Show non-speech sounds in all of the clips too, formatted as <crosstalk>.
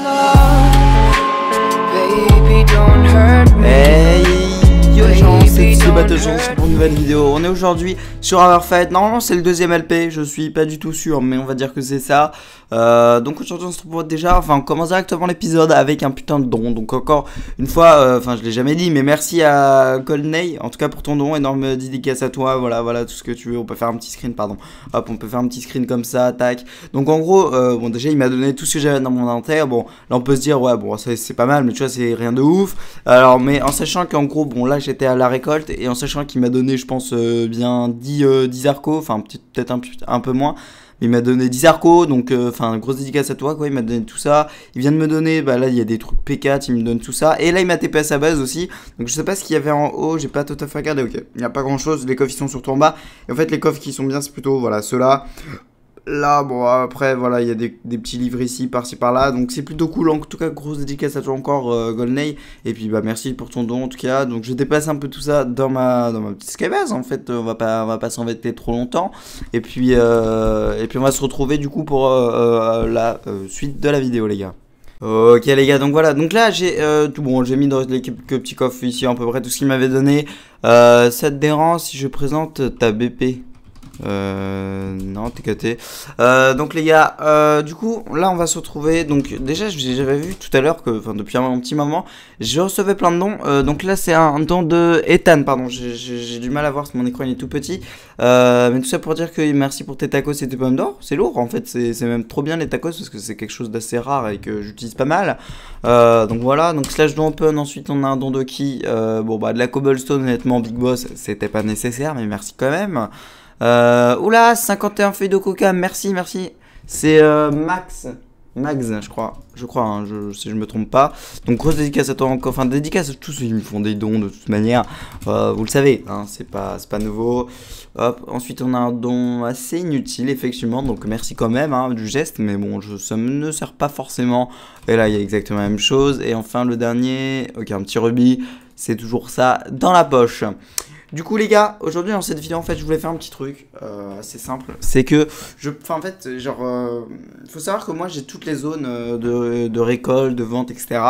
slow. c'est ici c'est pour une nouvelle vidéo. On est aujourd'hui sur Our Fight. Normalement, c'est le deuxième LP, je suis pas du tout sûr, mais on va dire que c'est ça. Euh, donc aujourd'hui, on se retrouve déjà. Enfin, on commence directement l'épisode avec un putain de don. Donc, encore une fois, euh, enfin, je l'ai jamais dit, mais merci à Colney, en tout cas pour ton don. Énorme dédicace à toi. Voilà, voilà, tout ce que tu veux. On peut faire un petit screen, pardon. Hop, on peut faire un petit screen comme ça, tac. Donc, en gros, euh, bon, déjà, il m'a donné tout ce que j'avais dans mon inter. Bon, là, on peut se dire, ouais, bon, c'est pas mal, mais tu vois, c'est rien de ouf. Alors, mais en sachant qu'en gros, bon, là, j'étais à la récolte et en sachant qu'il m'a donné, je pense, euh, bien 10, 10 arcos, enfin peut-être un, peu moins il m'a donné 10 arcos, donc euh, enfin grosse dédicace à toi quoi, il m'a donné tout ça. Il vient de me donner, bah là il y a des trucs P4, il me donne tout ça. Et là il m'a TP à sa base aussi, donc je sais pas ce qu'il y avait en haut, j'ai pas tout à fait regardé, ok. Il n'y a pas grand chose, les coffres ils sont surtout en bas. Et en fait les coffres qui sont bien c'est plutôt, voilà, ceux-là. Là, bon, après, voilà, il y a des, petits livres ici, par-ci, par-là. Donc, c'est plutôt cool. En tout cas, grosse dédicace à toi encore, euh, Et puis, bah, merci pour ton don, en tout cas. Donc, je dépasse un peu tout ça dans ma, dans ma petite skybase. En fait, on va pas, on va pas trop longtemps. Et puis, euh, et puis, on va se retrouver, du coup, pour euh, euh, la suite de la vidéo, les gars. Ok les gars, donc voilà, donc là j'ai tout bon, j'ai mis dans les quelques petits coffres ici à peu près tout ce qu'il m'avait donné. Euh, ça dérange si je présente ta BP euh, non, gâté Euh, donc les gars, euh, du coup, là on va se retrouver. Donc déjà, j'avais vu tout à l'heure que, enfin depuis un petit moment, je recevais plein de dons. Euh, donc là, c'est un, don de Ethan, pardon. J'ai du mal à voir, mon écran il est tout petit. Euh, mais tout ça pour dire que merci pour tes tacos et tes pommes d'or. C'est lourd, en fait. C'est même trop bien les tacos parce que c'est quelque chose d'assez rare et que j'utilise pas mal. donc voilà. Donc slash don open. Ensuite, on a un don de qui Bon bah de la cobblestone. Honnêtement, Big Boss, c'était pas nécessaire, mais merci quand même. Euh, oula, 51 feuilles de coca, merci, merci. C'est euh, Max. Max, je crois. Je crois, hein, je, si je me trompe pas. Donc, grosse dédicace à toi encore. Enfin, dédicace à tous ceux qui me font des dons de toute manière. Euh, vous le savez, hein, c'est pas, pas nouveau. ensuite, on a un don assez inutile, effectivement. Donc, merci quand même hein, du geste. Mais bon, je, ça ne sert pas forcément. Et là, il y a exactement la même chose. Et enfin, le dernier. Ok, un petit rubis. C'est toujours ça dans la poche. Du coup, les gars, aujourd'hui dans cette vidéo, en fait, je voulais faire un petit truc euh, assez simple. C'est que, je, en fait, genre, euh, faut savoir que moi j'ai toutes les zones euh, de, récolte, de vente, etc.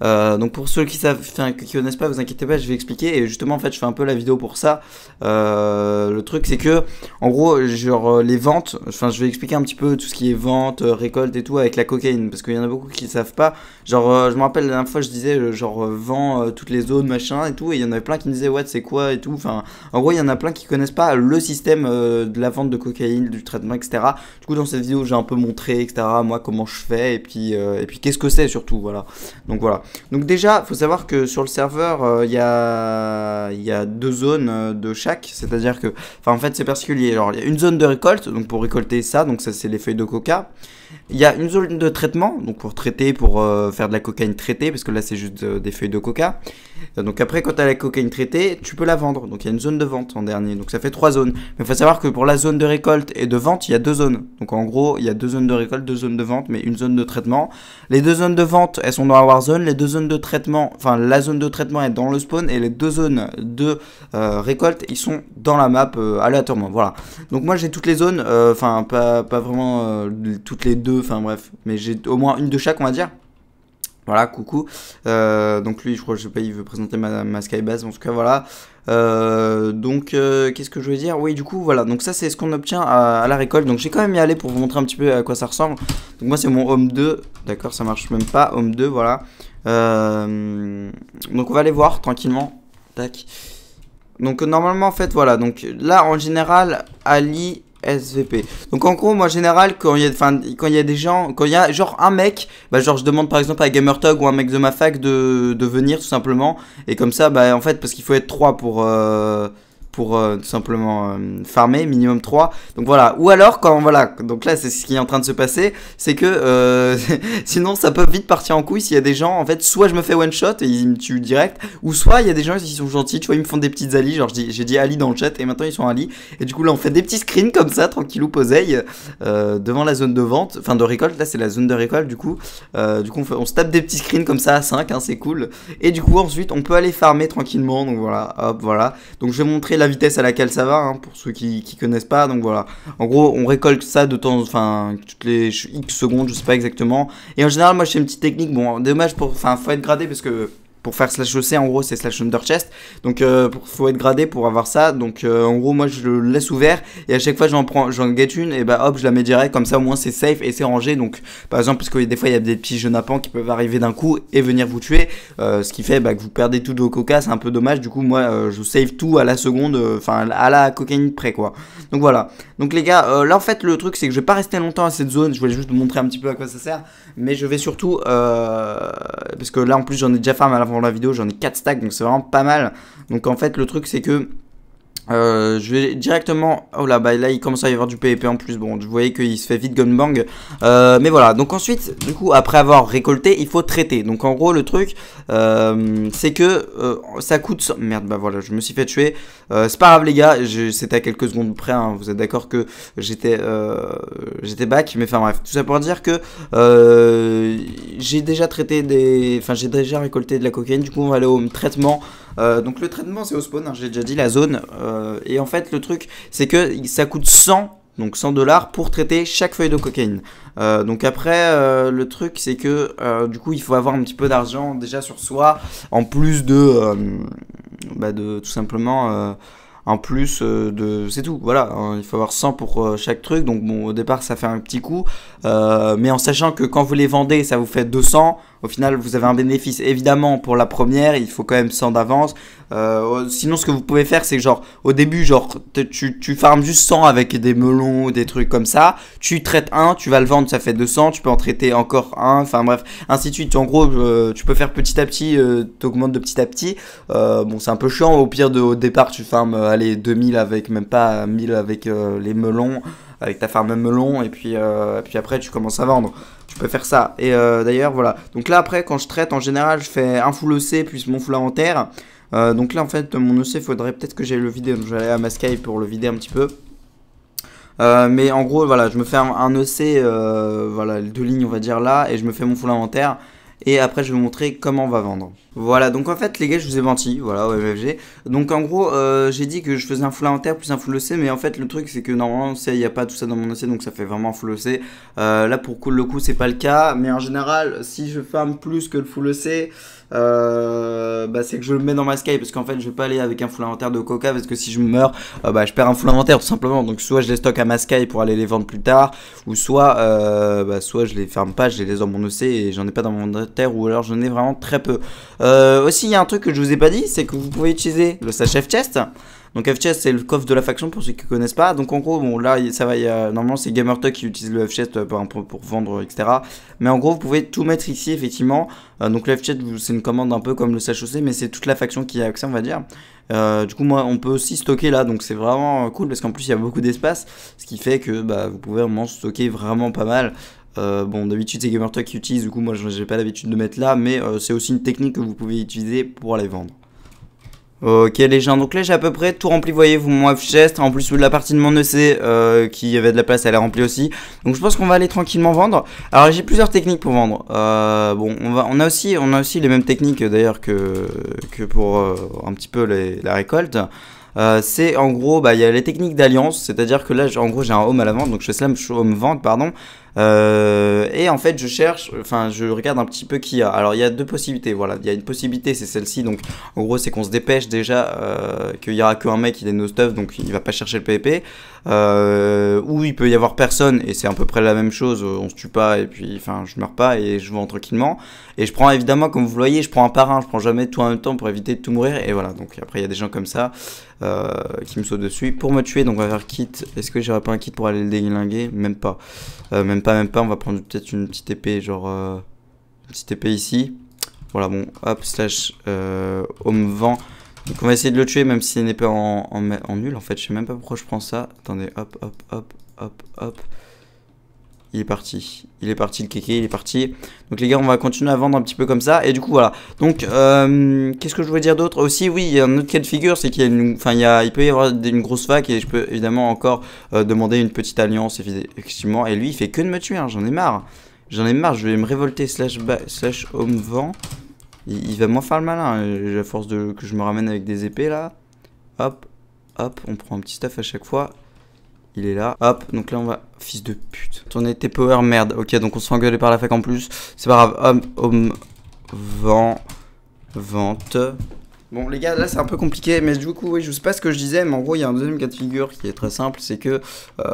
donc pour ceux qui savent, qui connaissent pas, vous inquiétez pas, je vais expliquer. Et justement, en fait, je fais un peu la vidéo pour ça. le truc, c'est que, en gros, genre les ventes, enfin, je vais expliquer un petit peu tout ce qui est vente, récolte et tout avec la cocaïne, parce qu'il y en a beaucoup qui savent pas. Genre, je me rappelle la dernière fois, je disais genre vends toutes les zones, machin et tout, et il y en avait plein qui me disaient ouais, c'est quoi et tout en gros, il y en a plein qui connaissent pas le système euh, de la vente de cocaïne, du traitement, etc. Du coup, dans cette vidéo, j'ai un peu montré, etc. Moi, comment je fais et puis euh, et puis qu'est-ce que c'est surtout, voilà. Donc voilà. Donc déjà, faut savoir que sur le serveur, euh, il y a il y a deux zones euh, de chaque, c'est-à-dire que, enfin en fait c'est particulier, alors il y a une zone de récolte, donc pour récolter ça, donc ça c'est les feuilles de coca, il y a une zone de traitement, donc pour traiter, pour euh, faire de la cocaïne traitée, parce que là c'est juste euh, des feuilles de coca, donc après quand tu as la cocaïne traitée, tu peux la vendre, donc il y a une zone de vente en dernier, donc ça fait trois zones, mais il faut savoir que pour la zone de récolte et de vente, il y a deux zones, donc en gros il y a deux zones de récolte, deux zones de vente, mais une zone de traitement, les deux zones de vente, elles sont dans la warzone, les deux zones de traitement, enfin la zone de traitement est dans le spawn, et les deux zones de euh, récolte, ils sont dans la map euh, aléatoirement. Voilà. Donc moi j'ai toutes les zones, euh, enfin pas, pas, vraiment toutes les deux, enfin bref, mais j'ai au moins une de chaque on va dire. Voilà, coucou. donc lui, je crois, je sais pas, il veut présenter ma, ma Skybase, en tout cas, voilà. donc qu'est-ce que je veux dire Oui du coup voilà donc ça c'est ce qu'on obtient à, la récolte donc j'ai quand même y aller pour vous montrer un petit peu à quoi ça ressemble donc moi c'est mon home 2 d'accord ça marche même pas home 2 voilà donc on va aller voir tranquillement Tac. Donc euh, normalement en fait voilà donc là en général Ali SVP. Donc en gros moi en général quand il y a quand il y a des gens quand il y a genre un mec bah genre je demande par exemple à Gamertog ou un mec de ma fac de, venir tout simplement et comme ça bah en fait parce qu'il faut être trois pour euh, pour euh, tout simplement euh, farmer minimum 3 donc voilà ou alors quand voilà donc là c'est ce qui est en train de se passer c'est que euh, <laughs> sinon ça peut vite partir en couille s'il y a des gens en fait soit je me fais one shot et ils me tuent direct ou soit il y a des gens qui sont gentils tu vois ils me font des petites ali genre j'ai dit ali dans le chat et maintenant ils sont ali et du coup là on fait des petits screens comme ça tranquillou poseille devant la zone de vente enfin de récolte là c'est la zone de récolte du coup du coup on, se tape des petits screens comme ça à 5 hein, c'est cool et du coup ensuite on peut aller farmer tranquillement donc voilà hop voilà donc je vais montrer la la vitesse à laquelle ça va, hein, pour ceux qui connaissent pas. Donc voilà. En gros, on récolte ça de temps, enfin, toutes les X secondes, je sais pas exactement. Et en général, moi, je une petite technique. Bon, dommage pour. Enfin, faut être gradé parce que pour faire slash EC en gros c'est slash chest donc il euh, faut être gradé pour avoir ça donc euh, en gros moi je le laisse ouvert et à chaque fois j'en prends j'en get une et bah hop je la mets direct comme ça au moins c'est safe et c'est rangé donc par exemple parce que des fois il y a des petits genapans qui peuvent arriver d'un coup et venir vous tuer euh, ce qui fait bah, que vous perdez tout de vos coca c'est un peu dommage du coup moi je save tout à la seconde enfin à la cocaïne près quoi donc voilà donc les gars là en fait le truc c'est que je vais pas rester longtemps à cette zone je voulais juste vous montrer un petit peu à quoi ça sert mais je vais surtout parce que là en plus j'en ai déjà farm à l'avant la vidéo, j'en ai 4 stacks, donc c'est vraiment pas mal. Donc en fait, le truc, c'est que euh, je vais directement. Oh là, bah là, il commence à y avoir du PvP en plus. Bon, vous voyez qu'il se fait vite gunbang. Euh, mais voilà, donc ensuite, du coup, après avoir récolté, il faut traiter. Donc en gros, le truc, euh, c'est que euh, ça coûte. Merde, bah voilà, je me suis fait tuer. c'est pas grave, les gars, c'était à quelques secondes près. Hein, vous êtes d'accord que j'étais j'étais back. Mais enfin, bref, tout ça pour dire que j'ai déjà traité des. Enfin, j'ai déjà récolté de la cocaïne. Du coup, on va aller au traitement. Euh, donc le traitement c'est au spawn, hein, j'ai déjà dit la zone. Euh, et en fait le truc c'est que ça coûte 100 donc 100 dollars pour traiter chaque feuille de cocaïne. Euh, donc après, le truc c'est que du coup il faut avoir un petit peu d'argent déjà sur soi, en plus de, bah de tout simplement, en plus de, c'est tout. Voilà, hein. il faut avoir 100 pour chaque truc. Donc bon, au départ ça fait un petit coup, mais en sachant que quand vous les vendez, ça vous fait 200. Au final, vous avez un bénéfice évidemment pour la première, il faut quand même 100 d'avance. Euh, sinon, ce que vous pouvez faire, c'est que genre au début, genre tu, farmes juste 100 avec des melons, ou des trucs comme ça. Tu traites un, tu vas le vendre, ça fait 200. Tu peux en traiter encore un, enfin bref, ainsi de suite. En gros, euh, tu peux faire petit à petit, euh, t'augmentes de petit à petit. bon, c'est un peu chiant. Au pire, de, au départ, tu farmes allez 2000 avec même pas 1000 avec les melons avec ta farm melon et puis, euh, puis après tu commences à vendre. Tu peux faire ça. Et euh, d'ailleurs, voilà. Donc là, après, quand je traite, en général, je fais un full EC puis mon full en terre euh, donc là, en fait, mon EC, faudrait peut-être que j'aille le vider. Donc je vais aller à ma pour le vider un petit peu. mais en gros, voilà, je me fais un, EC, voilà, deux lignes, on va dire là, et je me fais mon en terre et après je vais vous montrer comment on va vendre. Voilà, donc en fait les gars, je vous ai menti, voilà, au MFG. Donc en gros, euh, j'ai dit que je faisais un full inventaire plus un full EC mais en fait le truc c'est que normalement, il n'y a pas tout ça dans mon EC donc ça fait vraiment un full EC euh, là pour le coup, c'est pas le cas, mais en général, si je ferme plus que le full EC euh, bah, c'est que je le mets dans ma sky parce qu'en fait je vais pas aller avec un full inventaire de coca parce que si je meurs bah, je perds un full inventaire tout simplement donc soit je les stocke à ma sky pour aller les vendre plus tard ou soit euh, bah, soit je les ferme pas je les laisse dans mon EC et j'en ai pas dans mon ou alors j'en ai vraiment très peu. Euh, aussi, il y a un truc que je vous ai pas dit, c'est que vous pouvez utiliser le sachet F-Chest. Donc F-Chest c'est le coffre de la faction pour ceux qui connaissent pas. Donc en gros, bon là ça va, normalement c'est GamerTuck qui utilise le F-Chest euh, pour, vendre, etc. Mais en gros, vous pouvez tout mettre ici effectivement. Euh, donc le F-Chest c'est une commande un peu comme le sachet, mais c'est toute la faction qui a accès, on va dire. du coup, moi, on peut aussi stocker là, donc c'est vraiment cool parce qu'en plus il y a beaucoup d'espace, ce qui fait que bah, vous pouvez vraiment stocker vraiment pas mal. Euh, bon, d'habitude, c'est GamerTalk qui utilise, du coup, moi, j'ai pas l'habitude de mettre là, mais euh, c'est aussi une technique que vous pouvez utiliser pour aller vendre. Ok les gens, donc là j'ai à peu près tout rempli, voyez-vous, mon chest en plus de la partie de mon EC euh, qui avait de la place, elle est remplie aussi. Donc je pense qu'on va aller tranquillement vendre. Alors j'ai plusieurs techniques pour vendre. bon, on, va, on, a aussi, on a aussi les mêmes techniques d'ailleurs que, que pour un petit peu la récolte. c'est en gros, bah, il y a les techniques d'alliance, c'est-à-dire que là, en gros, j'ai un home à la vente, donc je fais slam home vente, pardon. Euh, et en fait, je cherche, enfin, je regarde un petit peu qui a. Alors, il y a deux possibilités. Voilà, il y a une possibilité, c'est celle-ci. Donc, en gros, c'est qu'on se dépêche déjà euh, qu'il y aura qu'un mec, il est no stuff, donc il va pas chercher le PvP. Euh, ou il peut y avoir personne, et c'est à peu près la même chose. On se tue pas, et puis, enfin, je meurs pas et je vends tranquillement. Et je prends évidemment, comme vous le voyez, je prends un parrain un. Je prends jamais tout en même temps pour éviter de tout mourir. Et voilà. Donc après, il y a des gens comme ça qui me sautent dessus pour me tuer. Donc on va faire kit. Est-ce que j'aurais pas un kit pour aller le déglinguer Même pas. même pas, même pas, on va prendre peut-être une petite épée, genre euh, une petite épée ici. Voilà, bon, hop, slash euh, homme vent. Donc on va essayer de le tuer, même si n'est pas en, en, en nul, en fait, je sais même pas pourquoi je prends ça. Attendez, hop, hop, hop, hop, hop il est parti. Il est parti le kéké, il est parti. Donc les gars, on va continuer à vendre un petit peu comme ça. Et du coup, voilà. Donc, euh, qu'est-ce que je voulais dire d'autre Aussi, oui, il y a un autre cas de figure, c'est qu'il y enfin, il, y peut y avoir une grosse vague et je peux évidemment encore euh, demander une petite alliance, effectivement. Et lui, il fait que de me tuer, hein, j'en ai marre. J'en ai marre, je vais me révolter slash, slash homme vent. Il, va moins faire le malin, euh, à force de, que je me ramène avec des épées là. Hop, hop, on prend un petit stuff à chaque fois. Il est là. Hop, donc là on va... Fils de pute. Tourner tes power, merde. Ok, donc on se fait par la fac en plus. C'est pas grave. Homme, homme, vent, vente. Bon, les gars, là c'est un peu compliqué, mais du coup, oui, je sais pas ce que je disais, mais en gros, il y a un deuxième cas de figure qui est très simple c'est que euh,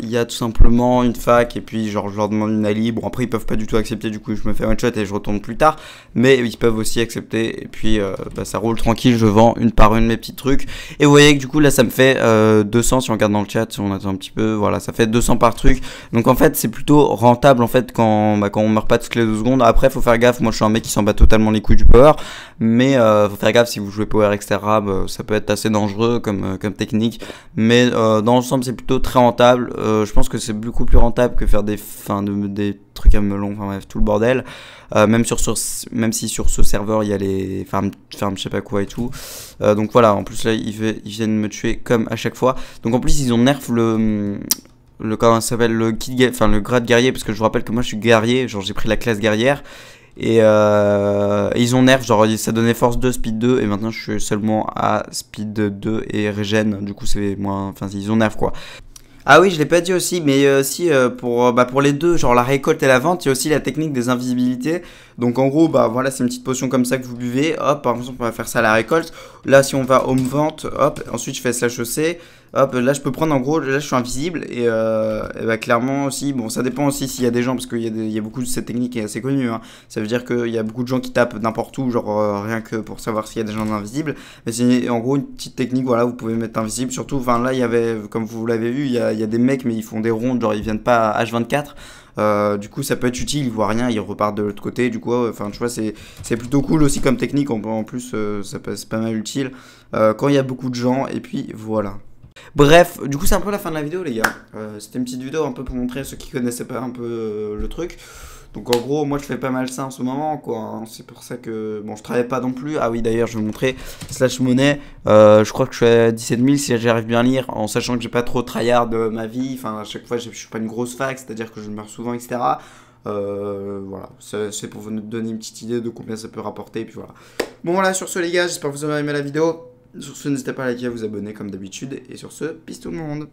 il y a tout simplement une fac, et puis genre, je leur demande une ali. Bon, après, ils peuvent pas du tout accepter, du coup, je me fais un chat et je retourne plus tard, mais ils peuvent aussi accepter, et puis euh, bah, ça roule tranquille, je vends une par une mes petits trucs. Et vous voyez que du coup, là ça me fait 200 euh, si on regarde dans le chat, si on attend un petit peu, voilà, ça fait 200 par truc. Donc en fait, c'est plutôt rentable en fait quand, bah, quand on meurt pas toutes les deux secondes. Après, faut faire gaffe, moi je suis un mec qui s'en bat totalement les couilles du power, mais euh, faut faire gaffe si vous jouez Power, etc. Bah, ça peut être assez dangereux comme, euh, comme technique. Mais euh, dans l'ensemble, c'est plutôt très rentable. Euh, je pense que c'est beaucoup plus rentable que faire des, fins de, des trucs à melon, enfin bref, tout le bordel. même, sur, même si sur ce serveur, il y a les fermes, ferme je sais pas quoi et tout. donc voilà, en plus là, ils, viennent me tuer comme à chaque fois. Donc en plus, ils ont nerf le le comment s'appelle le kit enfin le grade guerrier parce que je vous rappelle que moi je suis guerrier genre j'ai pris la classe guerrière et euh, ils ont nerf, genre ça donnait force 2, speed 2, et maintenant je suis seulement à speed 2 et régène, du coup c'est moins. Enfin, ils ont nerf quoi. Ah oui, je l'ai pas dit aussi, mais aussi euh, si euh, pour, bah, pour les deux, genre la récolte et la vente, il y a aussi la technique des invisibilités. Donc en gros, bah voilà, c'est une petite potion comme ça que vous buvez. Hop, par exemple, on va faire ça à la récolte. Là, si on va home vente, hop, ensuite je fais slash chaussée là je peux prendre en gros, là je suis invisible. Euh, et, bah, clairement aussi, bon, ça dépend aussi s'il y a des gens, parce qu'il y, a beaucoup de cette technique est assez connue. Hein. Ça veut dire qu'il y a beaucoup de gens qui tapent n'importe où, genre euh, rien que pour savoir s'il y a des gens invisibles. Mais c'est en gros une petite technique, voilà, vous pouvez mettre invisible. Surtout, enfin là, il y avait, comme vous l'avez vu, il y a, des mecs, mais ils font des rondes, genre ils viennent pas à H24. Euh, du coup, ça peut être utile, ils voient rien, ils repartent de l'autre côté. Du coup, enfin, tu vois, c'est plutôt cool aussi comme technique. En, en plus, ça passe pas mal utile quand il y a beaucoup de gens. Et puis voilà. Bref, du coup c'est un peu la fin de la vidéo les gars. Euh, c'était une petite vidéo un peu pour montrer ceux qui connaissaient pas un peu euh, le truc. Donc en gros, moi je fais pas mal ça en ce moment, quoi. Hein. C'est pour ça que bon, je travaille pas non plus. Ah oui, d'ailleurs, je vais vous montrer slash monnaie. Euh, je crois que je suis à 17 000 si j'arrive bien à lire, en sachant que j'ai pas trop tryhard de ma vie. Enfin, à chaque fois, je suis pas une grosse fac, c'est-à-dire que je meurs souvent, etc. voilà, c'est pour vous donner une petite idée de combien ça peut rapporter. puis voilà. Bon, voilà, sur ce, les gars, j'espère que vous avez aimé la vidéo. Sur ce, n'hésitez pas à liker, à vous abonner comme d'habitude. Et sur ce, peace tout le monde